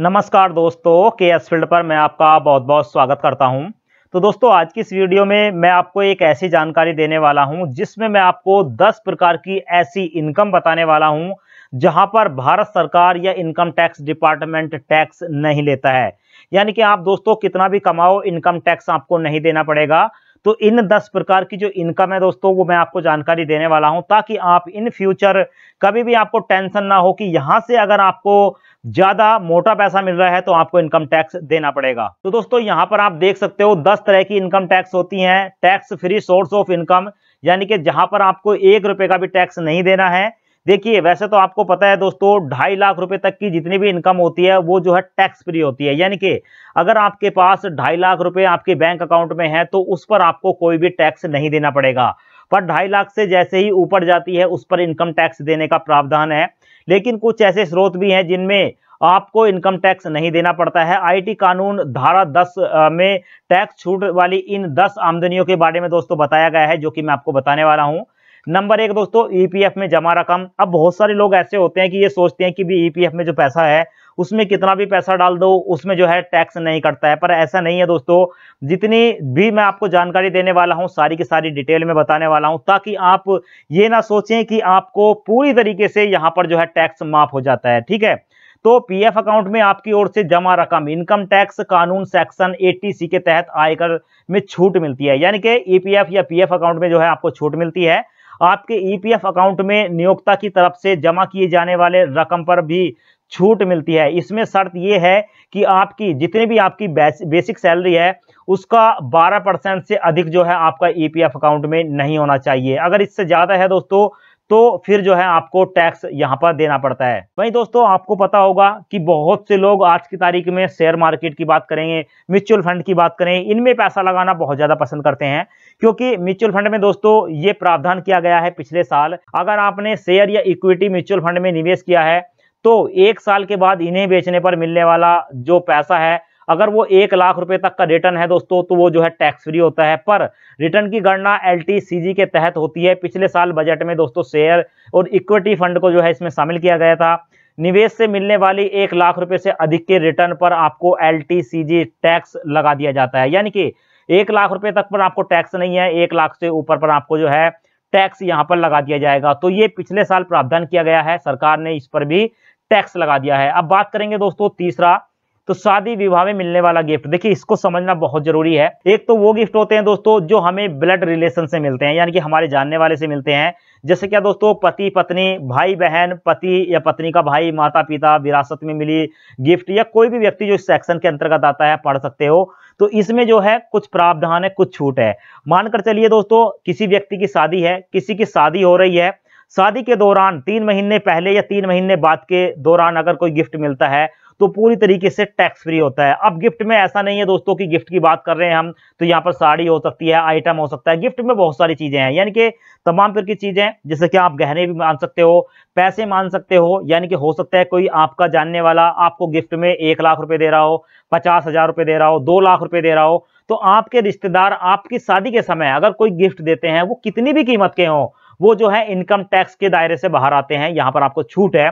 नमस्कार दोस्तों के एस फील्ड पर मैं आपका बहुत बहुत स्वागत करता हूं तो दोस्तों आज की इस वीडियो में मैं आपको एक ऐसी जानकारी देने वाला हूं जिसमें मैं आपको 10 प्रकार की ऐसी इनकम बताने वाला हूं जहां पर भारत सरकार या इनकम टैक्स डिपार्टमेंट टैक्स नहीं लेता है यानी कि आप दोस्तों कितना भी कमाओ इनकम टैक्स आपको नहीं देना पड़ेगा तो इन दस प्रकार की जो इनकम है दोस्तों वो मैं आपको जानकारी देने वाला हूं ताकि आप इन फ्यूचर कभी भी आपको टेंशन ना हो कि यहां से अगर आपको ज्यादा मोटा पैसा मिल रहा है तो आपको इनकम टैक्स देना पड़ेगा तो दोस्तों यहां पर आप देख सकते हो दस तरह की इनकम टैक्स होती है tax free source of income यानी कि जहां पर आपको एक रुपए का भी टैक्स नहीं देना है देखिए वैसे तो आपको पता है दोस्तों ढाई लाख रुपए तक की जितनी भी इनकम होती है वो जो है टैक्स फ्री होती है यानी कि अगर आपके पास ढाई लाख रुपए आपके बैंक अकाउंट में है तो उस पर आपको कोई भी टैक्स नहीं देना पड़ेगा पर ढाई लाख से जैसे ही ऊपर जाती है उस पर इनकम टैक्स देने का प्रावधान है लेकिन कुछ ऐसे स्रोत भी हैं जिनमें आपको इनकम टैक्स नहीं देना पड़ता है आईटी कानून धारा 10 में टैक्स छूट वाली इन 10 आमदनियों के बारे में दोस्तों बताया गया है जो कि मैं आपको बताने वाला हूं नंबर एक दोस्तों ईपीएफ में जमा रकम अब बहुत सारे लोग ऐसे होते हैं कि ये सोचते हैं कि भी ईपीएफ में जो पैसा है उसमें कितना भी पैसा डाल दो उसमें जो है टैक्स नहीं कटता है पर ऐसा नहीं है दोस्तों जितनी भी मैं आपको जानकारी देने वाला हूँ सारी की सारी डिटेल में बताने वाला हूँ ताकि आप ये ना सोचें कि आपको पूरी तरीके से यहाँ पर जो है टैक्स माफ हो जाता है ठीक है तो पीएफ अकाउंट में आपकी ओर से जमा रकम इनकम टैक्स कानून सेक्शन 80 सी के तहत आयकर में छूट मिलती है यानी कि ईपीएफ e या पीएफ अकाउंट में जो है आपको छूट मिलती है आपके ईपीएफ e अकाउंट में नियोक्ता की तरफ से जमा किए जाने वाले रकम पर भी छूट मिलती है इसमें शर्त यह है कि आपकी जितनी भी आपकी बेसिक सैलरी है उसका 12 परसेंट से अधिक जो है आपका ईपीएफ e अकाउंट में नहीं होना चाहिए अगर इससे ज़्यादा है दोस्तों तो फिर जो है आपको टैक्स यहाँ पर देना पड़ता है वहीं दोस्तों आपको पता होगा कि बहुत से लोग आज की तारीख में शेयर मार्केट की बात करेंगे म्यूचुअल फंड की बात करें इनमें पैसा लगाना बहुत ज़्यादा पसंद करते हैं क्योंकि म्यूचुअल फंड में दोस्तों ये प्रावधान किया गया है पिछले साल अगर आपने शेयर या इक्विटी म्यूचुअल फंड में निवेश किया है तो एक साल के बाद इन्हें बेचने पर मिलने वाला जो पैसा है अगर वो एक लाख रुपए तक का रिटर्न है दोस्तों तो वो जो है टैक्स फ्री होता है पर रिटर्न की गणना एल के तहत होती है पिछले साल बजट में दोस्तों शेयर और इक्विटी फंड को जो है इसमें शामिल किया गया था निवेश से मिलने वाली एक लाख रुपए से अधिक के रिटर्न पर आपको एल टैक्स लगा दिया जाता है यानी कि एक लाख रुपए तक पर आपको टैक्स नहीं है एक लाख से ऊपर पर आपको जो है टैक्स यहाँ पर लगा दिया जाएगा तो ये पिछले साल प्रावधान किया गया है सरकार ने इस पर भी टैक्स लगा दिया है अब बात करेंगे दोस्तों तीसरा तो शादी विवाह में मिलने वाला गिफ्ट देखिए इसको समझना बहुत जरूरी है एक तो वो गिफ्ट होते हैं दोस्तों जो हमें ब्लड रिलेशन से मिलते हैं यानी कि हमारे जानने वाले से मिलते हैं जैसे क्या दोस्तों पति पत्नी भाई बहन पति या पत्नी का भाई माता पिता विरासत में मिली गिफ्ट या कोई भी व्यक्ति जो इस सेक्शन के अंतर्गत आता है पढ़ सकते हो तो इसमें जो है कुछ प्रावधान है कुछ छूट है मानकर चलिए दोस्तों किसी व्यक्ति की शादी है किसी की शादी हो रही है शादी के दौरान तीन महीने पहले या तीन महीने बाद के दौरान अगर कोई गिफ्ट मिलता है तो पूरी तरीके से टैक्स फ्री होता है अब गिफ्ट में ऐसा नहीं है दोस्तों कि गिफ्ट की बात कर रहे हैं हम तो यहाँ पर साड़ी हो सकती है आइटम हो सकता है गिफ्ट में बहुत सारी चीज़ें हैं यानी कि तमाम तरह की चीज़ें जैसे कि आप गहने भी मान सकते हो पैसे मान सकते हो यानी कि हो सकता है कोई आपका जानने वाला आपको गिफ्ट में एक लाख रुपए दे रहा हो पचास हज़ार रुपए दे रहा हो दो लाख रुपए दे रहा हो तो आपके रिश्तेदार आपकी शादी के समय अगर कोई गिफ्ट देते हैं वो कितनी भी कीमत के हों वो जो है इनकम टैक्स के दायरे से बाहर आते हैं यहाँ पर आपको छूट है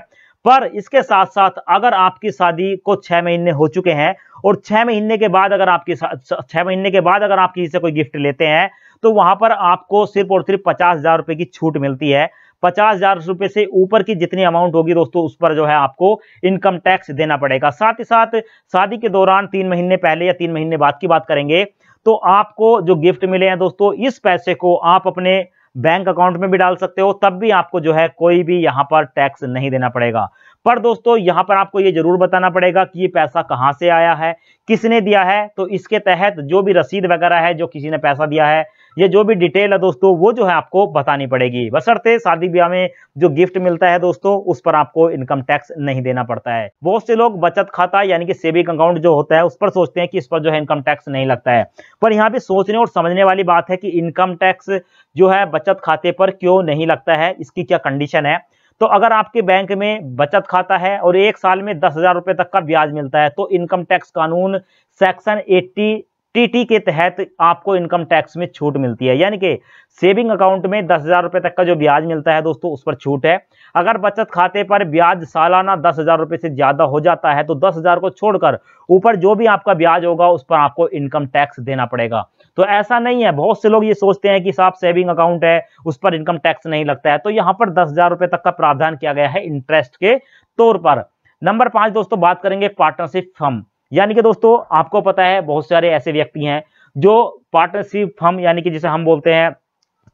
पर इसके साथ साथ अगर आपकी शादी को छह महीने हो चुके हैं और छह महीने के बाद अगर आपकी छह महीने के बाद अगर आप किसी से कोई गिफ्ट लेते हैं तो वहां पर आपको सिर्फ और सिर्फ पचास हजार रुपए की छूट मिलती है पचास हजार रुपए से ऊपर की जितनी अमाउंट होगी दोस्तों उस पर जो है आपको इनकम टैक्स देना पड़ेगा साथ ही साथ शादी के दौरान तीन महीने पहले या तीन महीने बाद की बात करेंगे तो आपको जो गिफ्ट मिले हैं दोस्तों इस पैसे को आप अपने बैंक अकाउंट में भी डाल सकते हो तब भी आपको जो है कोई भी यहाँ पर टैक्स नहीं देना पड़ेगा पर दोस्तों यहाँ पर आपको ये जरूर बताना पड़ेगा कि ये पैसा कहाँ से आया है किसने दिया है तो इसके तहत जो भी रसीद वगैरह है जो किसी ने पैसा दिया है ये जो भी डिटेल है दोस्तों वो जो है आपको बतानी पड़ेगी बसरते शादी ब्याह में जो गिफ्ट मिलता है दोस्तों उस पर आपको इनकम टैक्स नहीं देना पड़ता है बहुत से लोग बचत खाता यानी कि सेविंग अकाउंट जो होता है उस पर सोचते हैं कि इस पर जो है इनकम टैक्स नहीं लगता है पर यहाँ पे सोचने और समझने वाली बात है कि इनकम टैक्स जो है बचत खाते पर क्यों नहीं लगता है इसकी क्या कंडीशन है तो अगर आपके बैंक में बचत खाता है और एक साल में दस हजार रुपए तक का ब्याज मिलता है तो इनकम टैक्स कानून सेक्शन एट्टी टीटी के तहत आपको इनकम टैक्स में छूट मिलती है यानी कि सेविंग अकाउंट में दस हज़ार रुपए तक का जो ब्याज मिलता है दोस्तों उस पर छूट है अगर बचत खाते पर ब्याज सालाना दस हज़ार रुपए से ज़्यादा हो जाता है तो दस हज़ार को छोड़कर ऊपर जो भी आपका ब्याज होगा उस पर आपको इनकम टैक्स देना पड़ेगा तो ऐसा नहीं है बहुत से लोग ये सोचते हैं कि साहब सेविंग अकाउंट है उस पर इनकम टैक्स नहीं लगता है तो यहाँ पर दस हज़ार तक का प्रावधान किया गया है इंटरेस्ट के तौर पर नंबर पांच दोस्तों बात करेंगे पार्टनरशिप फर्म यानी कि दोस्तों आपको पता है बहुत सारे ऐसे व्यक्ति हैं जो पार्टनरशिप फर्म यानी कि जिसे हम बोलते हैं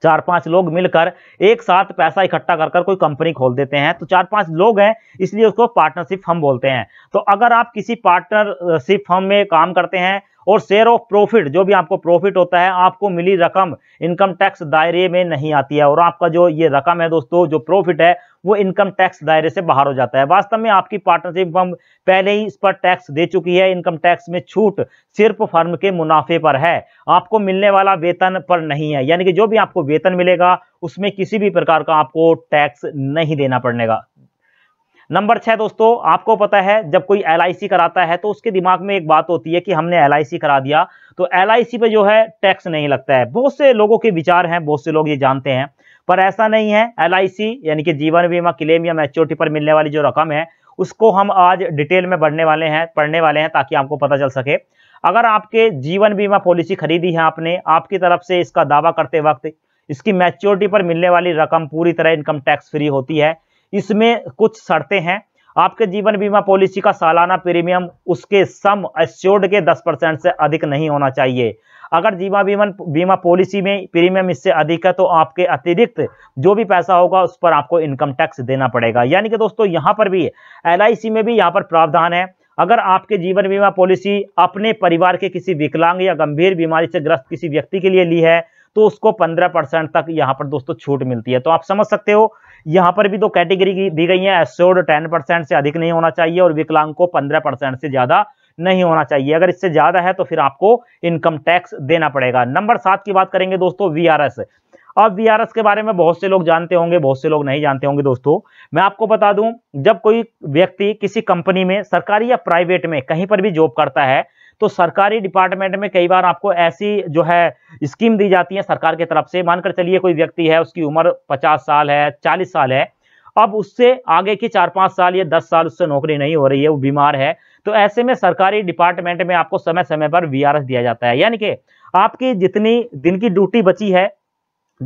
चार पांच लोग मिलकर एक साथ पैसा इकट्ठा कर कर कोई कंपनी खोल देते हैं तो चार पांच लोग हैं इसलिए उसको पार्टनरशिप फर्म बोलते हैं तो अगर आप किसी पार्टनरशिप फर्म में काम करते हैं और शेयर ऑफ प्रॉफिट जो भी आपको प्रॉफिट होता है आपको मिली रकम इनकम टैक्स दायरे में नहीं आती है और आपका जो ये रकम है दोस्तों जो प्रॉफिट है वो इनकम टैक्स दायरे से बाहर हो जाता है वास्तव में आपकी पार्टनरशिप फर्म पहले ही इस पर टैक्स दे चुकी है इनकम टैक्स में छूट सिर्फ फर्म के मुनाफे पर है आपको मिलने वाला वेतन पर नहीं है यानी कि जो भी आपको वेतन मिलेगा उसमें किसी भी प्रकार का आपको टैक्स नहीं देना पड़ेगा नंबर छह दोस्तों आपको पता है जब कोई एल कराता है तो उसके दिमाग में एक बात होती है कि हमने एल करा दिया तो एल पे जो है टैक्स नहीं लगता है बहुत से लोगों के विचार हैं बहुत से लोग ये जानते हैं पर ऐसा नहीं है एल यानी कि जीवन बीमा क्लेम या मैच्योरिटी पर मिलने वाली जो रकम है उसको हम आज डिटेल में बढ़ने वाले हैं पढ़ने वाले हैं ताकि आपको पता चल सके अगर आपके जीवन बीमा पॉलिसी खरीदी है आपने आपकी तरफ से इसका दावा करते वक्त इसकी मैच्योरिटी पर मिलने वाली रकम पूरी तरह इनकम टैक्स फ्री होती है इसमें कुछ शर्तें हैं आपके जीवन बीमा पॉलिसी का सालाना प्रीमियम उसके सम एश्योर्ड के 10 परसेंट से अधिक नहीं होना चाहिए अगर जीवन बीमा बीमा पॉलिसी में प्रीमियम इससे अधिक है तो आपके अतिरिक्त जो भी पैसा होगा उस पर आपको इनकम टैक्स देना पड़ेगा यानी कि दोस्तों यहाँ पर भी एल में भी यहाँ पर प्रावधान है अगर आपके जीवन बीमा पॉलिसी अपने परिवार के किसी विकलांग या गंभीर बीमारी से ग्रस्त किसी व्यक्ति के लिए ली है तो उसको पंद्रह परसेंट तक यहाँ पर दोस्तों छूट मिलती है तो आप समझ सकते हो यहाँ पर भी दो कैटेगरी दी गई है एसोड टेन परसेंट से अधिक नहीं होना चाहिए और विकलांग को पंद्रह परसेंट से ज़्यादा नहीं होना चाहिए अगर इससे ज़्यादा है तो फिर आपको इनकम टैक्स देना पड़ेगा नंबर सात की बात करेंगे दोस्तों वी अब वी के बारे में बहुत से लोग जानते होंगे बहुत से लोग नहीं जानते होंगे दोस्तों मैं आपको बता दूं जब कोई व्यक्ति किसी कंपनी में सरकारी या प्राइवेट में कहीं पर भी जॉब करता है तो सरकारी डिपार्टमेंट में कई बार आपको ऐसी जो है स्कीम दी जाती है सरकार की तरफ से मानकर चलिए कोई व्यक्ति है उसकी उम्र पचास साल है चालीस साल है अब उससे आगे की चार पाँच साल या दस साल उससे नौकरी नहीं हो रही है वो बीमार है तो ऐसे में सरकारी डिपार्टमेंट में आपको समय समय पर वी दिया जाता है यानी कि आपकी जितनी दिन की ड्यूटी बची है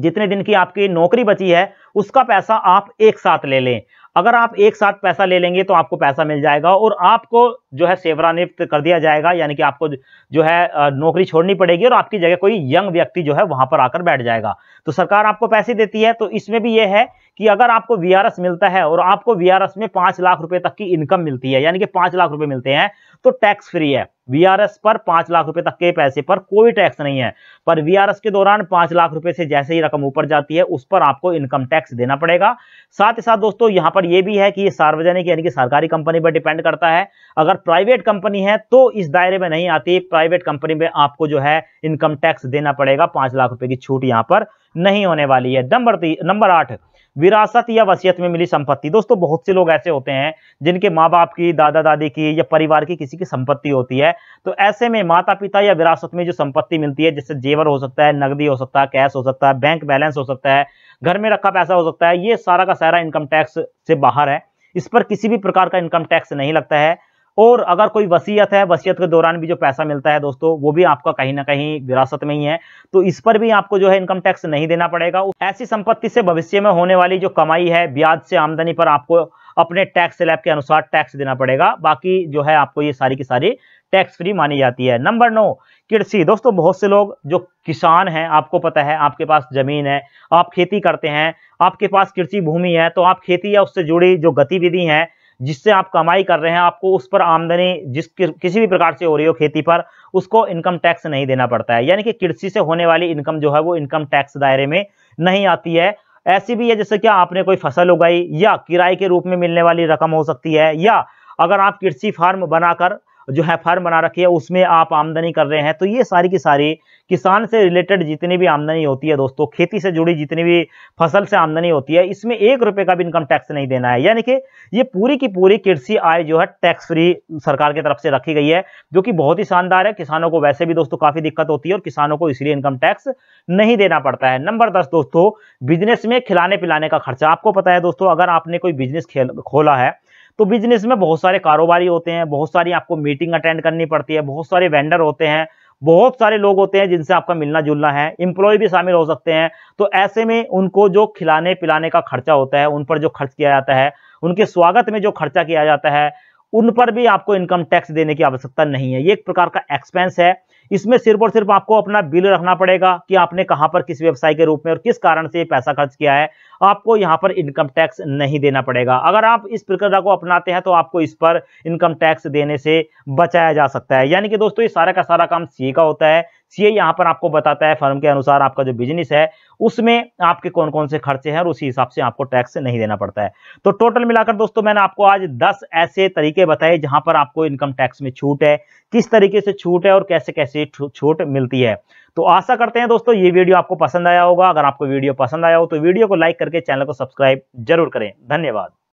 जितने दिन की आपकी नौकरी बची है उसका पैसा आप एक साथ ले लें अगर आप एक साथ पैसा ले लेंगे तो आपको पैसा मिल जाएगा और आपको जो है सेवरानिवृत्त कर दिया जाएगा यानी कि आपको जो है नौकरी छोड़नी पड़ेगी और आपकी जगह कोई यंग व्यक्ति जो है वहां पर आकर बैठ जाएगा तो सरकार आपको पैसे देती है तो इसमें भी यह है कि अगर आपको वी मिलता है और आपको वी में पांच लाख रुपए तक की इनकम मिलती है यानी कि पांच लाख रुपए मिलते हैं तो टैक्स फ्री है वीआरएस पर पांच लाख रुपए तक के पैसे पर कोई टैक्स नहीं है पर वीआरएस के दौरान पांच लाख रुपए से जैसे ही रकम ऊपर जाती है उस पर आपको इनकम टैक्स देना पड़ेगा साथ ही साथ दोस्तों यहां पर यह भी है कि सार्वजनिक यानी कि सरकारी कंपनी पर डिपेंड करता है अगर अगर प्राइवेट कंपनी है तो इस दायरे में नहीं आती प्राइवेट कंपनी में आपको जो है इनकम टैक्स देना पड़ेगा पांच लाख रुपए की छूट यहां पर नहीं होने वाली है नंबर नंबर आठ विरासत या वसीयत में मिली संपत्ति दोस्तों बहुत से लोग ऐसे होते हैं जिनके माँ बाप की दादा दादी की या परिवार की किसी की संपत्ति होती है तो ऐसे में माता पिता या विरासत में जो संपत्ति मिलती है जैसे जेवर हो सकता है नगदी हो सकता है कैश हो सकता है बैंक बैलेंस हो सकता है घर में रखा पैसा हो सकता है ये सारा का सारा इनकम टैक्स से बाहर है इस पर किसी भी प्रकार का इनकम टैक्स नहीं लगता है और अगर कोई वसीयत है वसीयत के दौरान भी जो पैसा मिलता है दोस्तों वो भी आपका कहीं ना कहीं विरासत में ही है तो इस पर भी आपको जो है इनकम टैक्स नहीं देना पड़ेगा ऐसी संपत्ति से भविष्य में होने वाली जो कमाई है ब्याज से आमदनी पर आपको अपने टैक्स स्लैब के अनुसार टैक्स देना पड़ेगा बाकी जो है आपको ये सारी की सारी टैक्स फ्री मानी जाती है नंबर नौ कृषि दोस्तों बहुत से लोग जो किसान हैं आपको पता है आपके पास ज़मीन है आप खेती करते हैं आपके पास कृषि भूमि है तो आप खेती या उससे जुड़ी जो गतिविधि हैं जिससे आप कमाई कर रहे हैं आपको उस पर आमदनी जिस किसी भी प्रकार से हो रही हो खेती पर उसको इनकम टैक्स नहीं देना पड़ता है यानी कि कृषि से होने वाली इनकम जो है वो इनकम टैक्स दायरे में नहीं आती है ऐसी भी है जैसे कि आपने कोई फसल उगाई या किराए के रूप में मिलने वाली रकम हो सकती है या अगर आप कृषि फार्म बनाकर जो है फर्म बना रखी है उसमें आप आमदनी कर रहे हैं तो ये सारी की सारी किसान से रिलेटेड जितनी भी आमदनी होती है दोस्तों खेती से जुड़ी जितनी भी फसल से आमदनी होती है इसमें एक रुपये का भी इनकम टैक्स नहीं देना है यानी कि ये पूरी की पूरी कृषि आय जो है टैक्स फ्री सरकार की तरफ से रखी गई है जो कि बहुत ही शानदार है किसानों को वैसे भी दोस्तों काफ़ी दिक्कत होती है और किसानों को इसलिए इनकम टैक्स नहीं देना पड़ता है नंबर दस दोस्तों बिजनेस में खिलाने पिलाने का खर्चा आपको पता है दोस्तों अगर आपने कोई बिजनेस खोला है तो बिजनेस में बहुत सारे कारोबारी होते हैं बहुत सारी आपको मीटिंग अटेंड करनी पड़ती है बहुत सारे वेंडर होते हैं बहुत सारे लोग होते हैं जिनसे आपका मिलना जुलना है इंप्लॉय भी शामिल हो सकते हैं तो ऐसे में उनको जो खिलाने पिलाने का खर्चा होता है उन पर जो खर्च किया जाता है उनके स्वागत में जो खर्चा किया जाता है उन पर भी आपको इनकम टैक्स देने की आवश्यकता नहीं है ये एक प्रकार का एक्सपेंस है इसमें सिर्फ और सिर्फ आपको अपना बिल रखना पड़ेगा कि आपने कहां पर किस व्यवसाय के रूप में और किस कारण से पैसा खर्च किया है आपको यहां पर इनकम टैक्स नहीं देना पड़ेगा अगर आप इस प्रक्रिया को अपनाते हैं तो आपको इस पर इनकम टैक्स देने से बचाया जा सकता है यानी कि दोस्तों ये सारा का सारा काम सीए का होता है सीए यहाँ पर आपको बताता है फर्म के अनुसार आपका जो बिजनेस है उसमें आपके कौन कौन से खर्चे हैं और उसी हिसाब से आपको टैक्स नहीं देना पड़ता है तो टोटल मिलाकर दोस्तों मैंने आपको आज दस ऐसे तरीके बताए जहां पर आपको इनकम टैक्स में छूट है किस तरीके से छूट है और कैसे कैसे छूट मिलती है तो आशा करते हैं दोस्तों ये वीडियो आपको पसंद आया होगा अगर आपको वीडियो पसंद आया हो तो वीडियो को लाइक करके चैनल को सब्सक्राइब जरूर करें धन्यवाद